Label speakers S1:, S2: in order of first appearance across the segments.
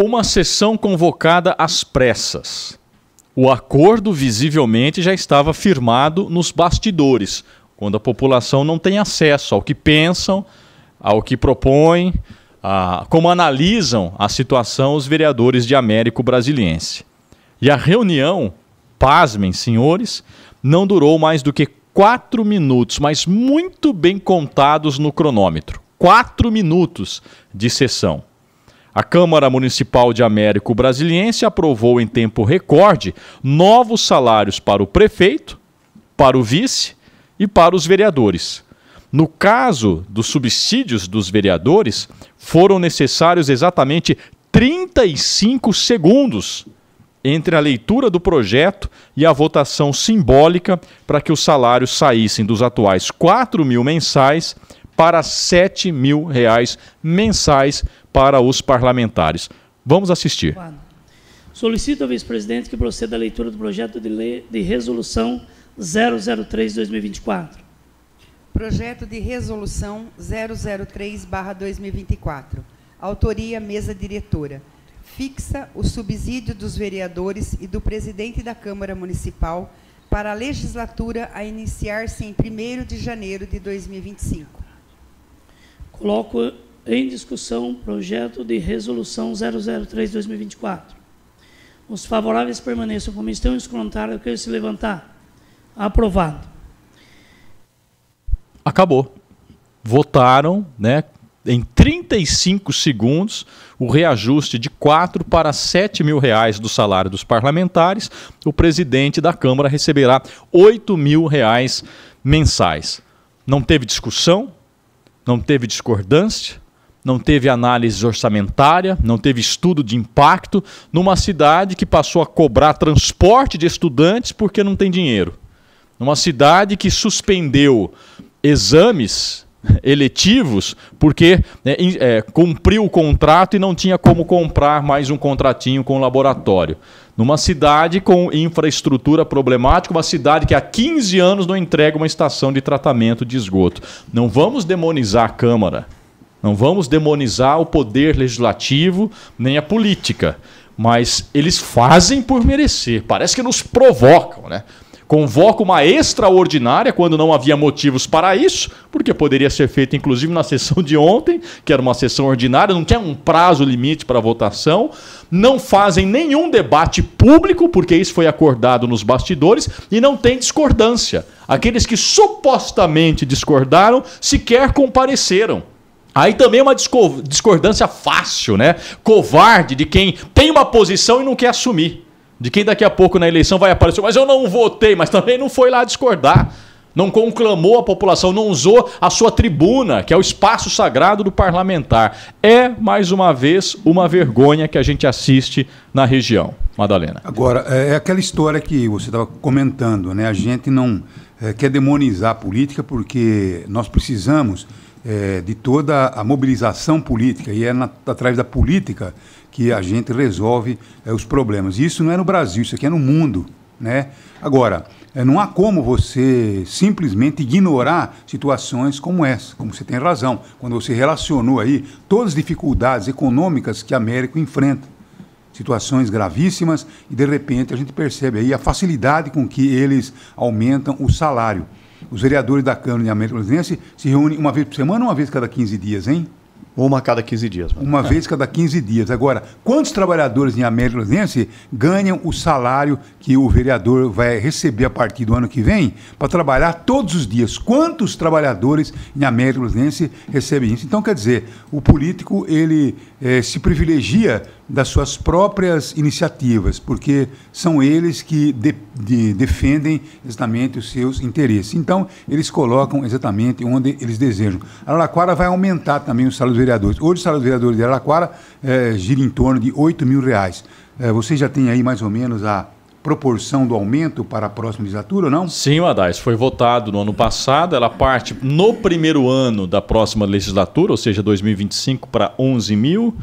S1: Uma sessão convocada às pressas. O acordo visivelmente já estava firmado nos bastidores, quando a população não tem acesso ao que pensam, ao que propõem, a como analisam a situação os vereadores de Américo Brasiliense. E a reunião, pasmem, senhores, não durou mais do que quatro minutos, mas muito bem contados no cronômetro. Quatro minutos de sessão. A Câmara Municipal de Américo Brasiliense aprovou em tempo recorde novos salários para o prefeito, para o vice e para os vereadores. No caso dos subsídios dos vereadores, foram necessários exatamente 35 segundos entre a leitura do projeto e a votação simbólica para que os salários saíssem dos atuais 4 mil mensais para 7 mil reais mensais para os parlamentares. Vamos assistir.
S2: Solicito ao vice-presidente que proceda à leitura do projeto de lei de resolução 003-2024. Projeto de
S1: resolução 003-2024. Autoria mesa diretora. Fixa o subsídio dos vereadores e do presidente da Câmara Municipal para a legislatura a iniciar-se em 1 de janeiro de 2025.
S2: Coloco em discussão projeto de resolução 003-2024. Os favoráveis permaneçam como estão e os contrários que se levantar. Aprovado.
S1: Acabou. Votaram, né? Em 35 segundos, o reajuste de 4 para 7 mil reais do salário dos parlamentares, o presidente da Câmara receberá 8 mil reais mensais. Não teve discussão, não teve discordância, não teve análise orçamentária, não teve estudo de impacto, numa cidade que passou a cobrar transporte de estudantes porque não tem dinheiro. Numa cidade que suspendeu exames eletivos porque né, é, cumpriu o contrato e não tinha como comprar mais um contratinho com o laboratório. Numa cidade com infraestrutura problemática, uma cidade que há 15 anos não entrega uma estação de tratamento de esgoto. Não vamos demonizar a Câmara. Não vamos demonizar o poder legislativo nem a política, mas eles fazem por merecer. Parece que nos provocam, né? Convoca uma extraordinária quando não havia motivos para isso, porque poderia ser feito inclusive na sessão de ontem, que era uma sessão ordinária, não tinha um prazo limite para votação. Não fazem nenhum debate público, porque isso foi acordado nos bastidores, e não tem discordância. Aqueles que supostamente discordaram sequer compareceram. Aí também é uma discordância fácil, né? Covarde de quem tem uma posição e não quer assumir. De quem daqui a pouco na eleição vai aparecer, mas eu não votei, mas também não foi lá discordar. Não conclamou a população, não usou a sua tribuna, que é o espaço sagrado do parlamentar. É, mais uma vez, uma vergonha que a gente assiste na região. Madalena.
S3: Agora, é, é aquela história que você estava comentando, né? A gente não é, quer demonizar a política porque nós precisamos é, de toda a mobilização política, e é na, através da política que a gente resolve é, os problemas. Isso não é no Brasil, isso aqui é no mundo. Né? Agora, é, não há como você simplesmente ignorar situações como essa, como você tem razão, quando você relacionou aí todas as dificuldades econômicas que a América enfrenta. Situações gravíssimas e, de repente, a gente percebe aí a facilidade com que eles aumentam o salário. Os vereadores da Câmara de América se reúnem uma vez por semana ou uma vez cada 15 dias, hein? Uma a cada 15 dias. Mano. Uma é. vez cada 15 dias. Agora, quantos trabalhadores em América Latina ganham o salário que o vereador vai receber a partir do ano que vem para trabalhar todos os dias? Quantos trabalhadores em América Latina recebem isso? Então, quer dizer, o político ele é, se privilegia das suas próprias iniciativas, porque são eles que de, de, defendem exatamente os seus interesses. Então, eles colocam exatamente onde eles desejam. Araraquara vai aumentar também o salário dos vereadores. Hoje, o salário dos vereadores de Araraquara é, eh, gira em torno de 8 mil reais. É, você já tem aí mais ou menos a proporção do aumento para a próxima legislatura ou
S1: não? Sim, Madais, foi votado no ano passado, ela parte no primeiro ano da próxima legislatura, ou seja, 2025 para 11 mil,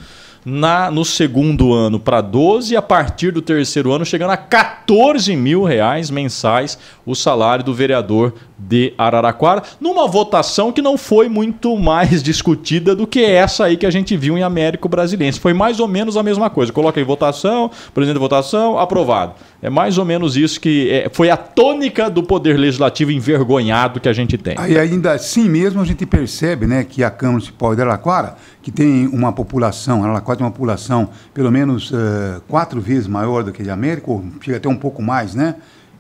S1: na, no segundo ano para 12, a partir do terceiro ano chegando a 14 mil reais mensais o salário do vereador de Araraquara, numa votação que não foi muito mais discutida do que essa aí que a gente viu em Américo Brasilense. Foi mais ou menos a mesma coisa. Coloca aí votação, presidente de votação, aprovado. É mais ou menos isso que é, foi a tônica do poder legislativo envergonhado que a gente tem. E
S3: ainda assim mesmo a gente percebe né, que a Câmara Municipal de Araraquara, que tem uma população, Araraquara tem uma população pelo menos uh, quatro vezes maior do que a de Américo, chega até um pouco mais, né?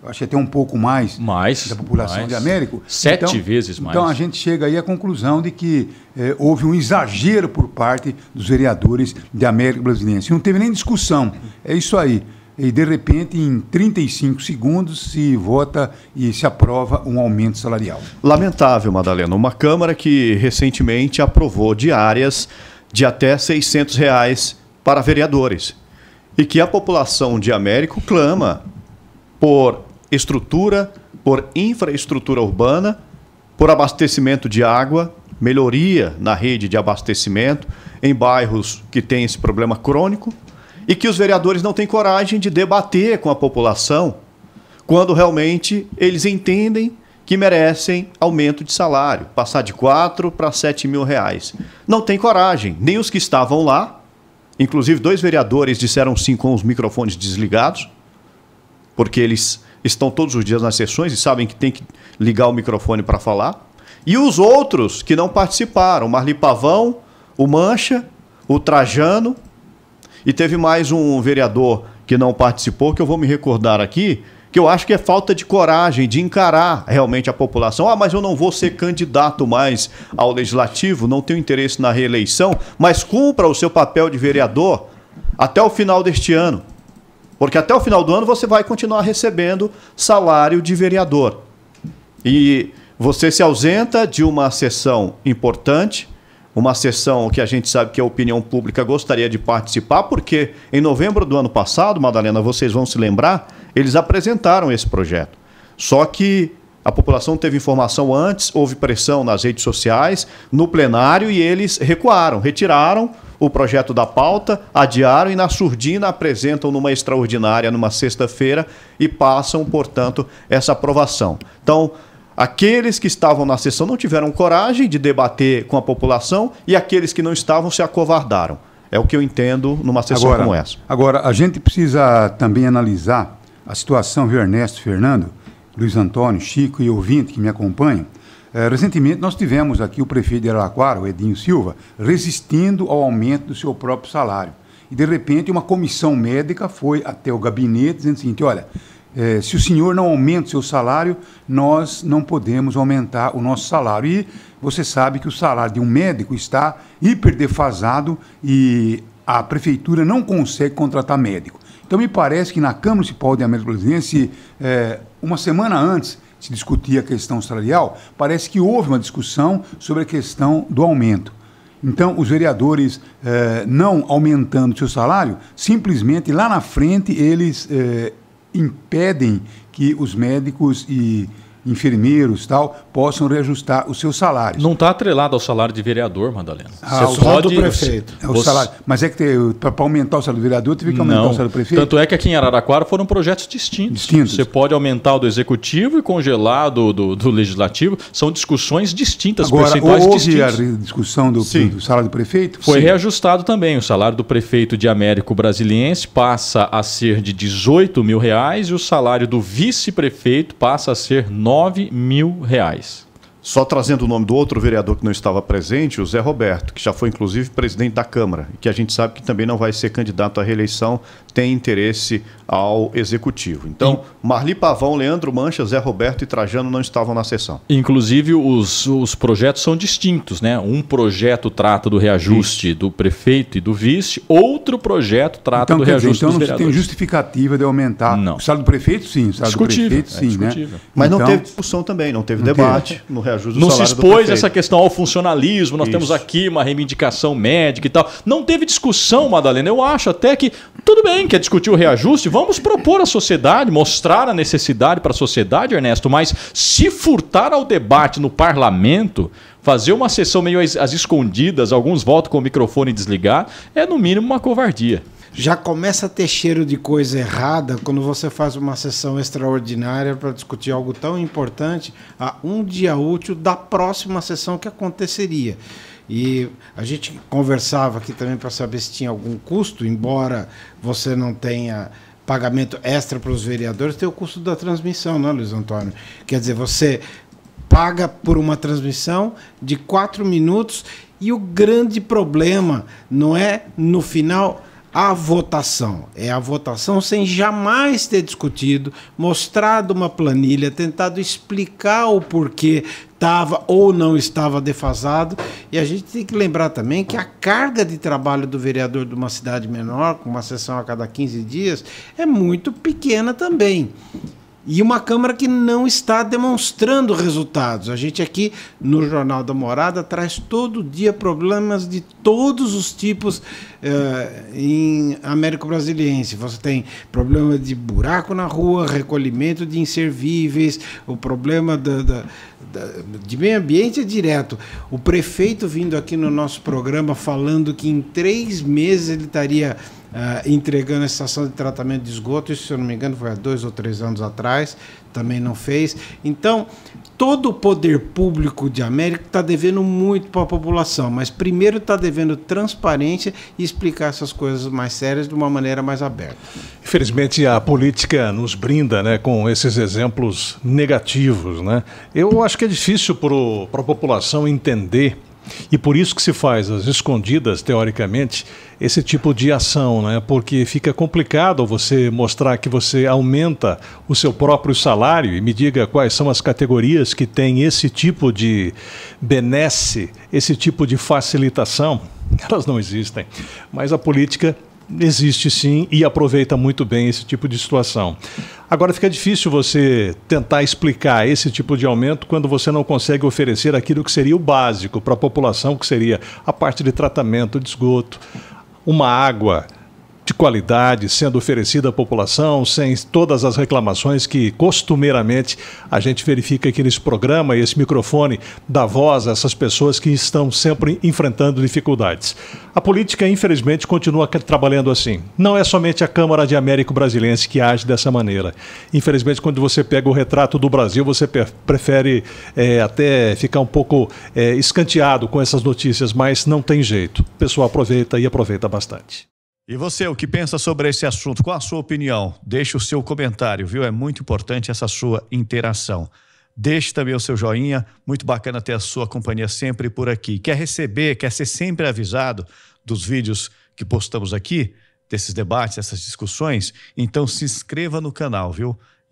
S3: acho que até um pouco mais, mais da população mais. de Américo. Sete então, vezes mais. Então a gente chega aí à conclusão de que eh, houve um exagero por parte dos vereadores de Américo, Brasileira. Não teve nem discussão. É isso aí e de repente em 35 segundos se vota e se aprova um aumento salarial.
S2: Lamentável, Madalena, uma Câmara que recentemente aprovou diárias de até 600 reais para vereadores e que a população de Américo clama por estrutura, por infraestrutura urbana, por abastecimento de água, melhoria na rede de abastecimento em bairros que têm esse problema crônico e que os vereadores não têm coragem de debater com a população quando realmente eles entendem que merecem aumento de salário, passar de 4 para 7 mil reais. Não tem coragem, nem os que estavam lá, inclusive dois vereadores disseram sim com os microfones desligados, porque eles estão todos os dias nas sessões e sabem que tem que ligar o microfone para falar. E os outros que não participaram, Marli Pavão, o Mancha, o Trajano, e teve mais um vereador que não participou, que eu vou me recordar aqui, que eu acho que é falta de coragem de encarar realmente a população. Ah, mas eu não vou ser candidato mais ao legislativo, não tenho interesse na reeleição, mas cumpra o seu papel de vereador até o final deste ano. Porque até o final do ano você vai continuar recebendo salário de vereador. E você se ausenta de uma sessão importante, uma sessão que a gente sabe que a opinião pública gostaria de participar, porque em novembro do ano passado, Madalena, vocês vão se lembrar, eles apresentaram esse projeto. Só que a população teve informação antes, houve pressão nas redes sociais, no plenário, e eles recuaram, retiraram o projeto da pauta, adiaram e na surdina apresentam numa extraordinária, numa sexta-feira, e passam, portanto, essa aprovação. Então, Aqueles que estavam na sessão não tiveram coragem de debater com a população e aqueles que não estavam se acovardaram. É o que eu entendo numa sessão agora, como essa.
S3: Agora, a gente precisa também analisar a situação, viu, Ernesto, Fernando, Luiz Antônio, Chico e ouvinte que me acompanham. É, recentemente, nós tivemos aqui o prefeito de Araraquara, o Edinho Silva, resistindo ao aumento do seu próprio salário. E, de repente, uma comissão médica foi até o gabinete dizendo o seguinte: olha, é, se o senhor não aumenta o seu salário, nós não podemos aumentar o nosso salário. E você sabe que o salário de um médico está hiperdefasado e a prefeitura não consegue contratar médico. Então, me parece que na Câmara Municipal de América do é, uma semana antes se discutia a questão salarial, parece que houve uma discussão sobre a questão do aumento. Então, os vereadores é, não aumentando seu salário, simplesmente lá na frente eles é, impedem que os médicos e enfermeiros tal, possam reajustar os seus salários. Não está atrelado
S1: ao salário de vereador, Madalena. Ah, você só do prefeito. É o você... salário.
S3: Mas é que para aumentar o salário do vereador, teve que aumentar Não. o salário do prefeito.
S1: Tanto é que aqui em Araraquara foram projetos distintos. distintos. Você pode aumentar o do executivo e congelar do, do, do legislativo. São discussões distintas, Agora, percentuagens houve distintas.
S3: a discussão do, do, salário do prefeito? Foi Sim.
S1: reajustado também. O salário do prefeito de Américo Brasiliense passa a ser de 18 mil reais e o salário do vice-prefeito
S2: passa a ser 9 9 mil reais. Só trazendo o nome do outro vereador que não estava presente, o Zé Roberto, que já foi inclusive presidente da Câmara, e que a gente sabe que também não vai ser candidato à reeleição, tem interesse ao executivo. Então, Marli Pavão, Leandro Mancha, Zé Roberto e Trajano não estavam na sessão.
S1: Inclusive, os, os projetos são distintos, né? Um projeto trata do reajuste Isso. do prefeito e do vice, outro projeto trata então, do reajuste do então dos Então, não tem
S3: justificativa de aumentar. Não. O salário do prefeito, sim. O salário do prefeito, sim. É né? Mas então, não teve discussão também, não teve não debate teve. no reajuste reajuste do não salário. se expôs essa
S1: questão ao funcionalismo, nós Isso. temos aqui uma reivindicação médica e tal. Não teve discussão, Madalena. Eu acho até que tudo bem, quer discutir o reajuste, vamos propor à sociedade, mostrar a necessidade para a sociedade, Ernesto, mas se furtar ao debate no parlamento, fazer uma sessão meio às, escondidas, alguns votos com o microfone desligar, é no mínimo uma covardia
S4: já começa a ter cheiro de coisa errada quando você faz uma sessão extraordinária para discutir algo tão importante a um dia útil da próxima sessão que aconteceria. E a gente conversava aqui também para saber se tinha algum custo, embora você não tenha pagamento extra para os vereadores, tem o custo da transmissão, não é, Luiz Antônio? Quer dizer, você paga por uma transmissão de quatro minutos e o grande problema não é no final a votação. É a votação sem jamais ter discutido, mostrado uma planilha, tentado explicar o porquê estava ou não estava defasado. E a gente tem que lembrar também que a carga de trabalho do vereador de uma cidade menor, com uma sessão a cada 15 dias, é muito pequena também e uma Câmara que não está demonstrando resultados. A gente aqui no Jornal da Morada traz todo dia problemas de todos os tipos eh, em Américo Brasiliense. Você tem problema de buraco na rua, recolhimento de inservíveis, o problema da, da, da, de meio ambiente é direto. O prefeito vindo aqui no nosso programa falando que em três meses ele estaria uh, entregando a estação de tratamento de esgoto, isso, se eu não me engano, foi há dois ou três anos atrás, também não fez. Então, todo o poder público de América está devendo muito para a população, mas primeiro está devendo transparência e explicar essas coisas mais sérias de uma maneira mais aberta.
S5: Infelizmente, a política nos brinda né, com esses exemplos negativos. Né? Eu acho que é difícil para a população entender e por isso que se faz às escondidas, teoricamente, esse tipo de ação, né? porque fica complicado você mostrar que você aumenta o seu próprio salário e me diga quais são as categorias que têm esse tipo de benesse, esse tipo de facilitação. Elas não existem. Mas a política existe sim e aproveita muito bem esse tipo de situação. Agora fica difícil você tentar explicar esse tipo de aumento quando você não consegue oferecer aquilo que seria o básico para a população, que seria a parte de tratamento de esgoto, uma água de qualidade sendo oferecida à população, sem todas as reclamações que costumeiramente a gente verifica aqui nesse programa e esse microfone dá voz a essas pessoas que estão sempre enfrentando dificuldades. A política, infelizmente, continua trabalhando assim. Não é somente a Câmara de Américo Brasilense que age dessa maneira. Infelizmente, quando você pega o retrato do Brasil, você prefere é, até ficar um pouco é, escanteado com essas notícias, mas não tem jeito. O pessoal aproveita e aproveita bastante.
S2: E você, o que pensa sobre esse assunto? Qual a sua opinião? Deixe o seu comentário, viu? É muito importante essa sua interação. Deixe também o seu joinha, muito bacana ter a sua companhia sempre por aqui. Quer receber, quer ser sempre avisado dos vídeos que postamos aqui, desses debates, dessas discussões? Então se inscreva no canal, viu?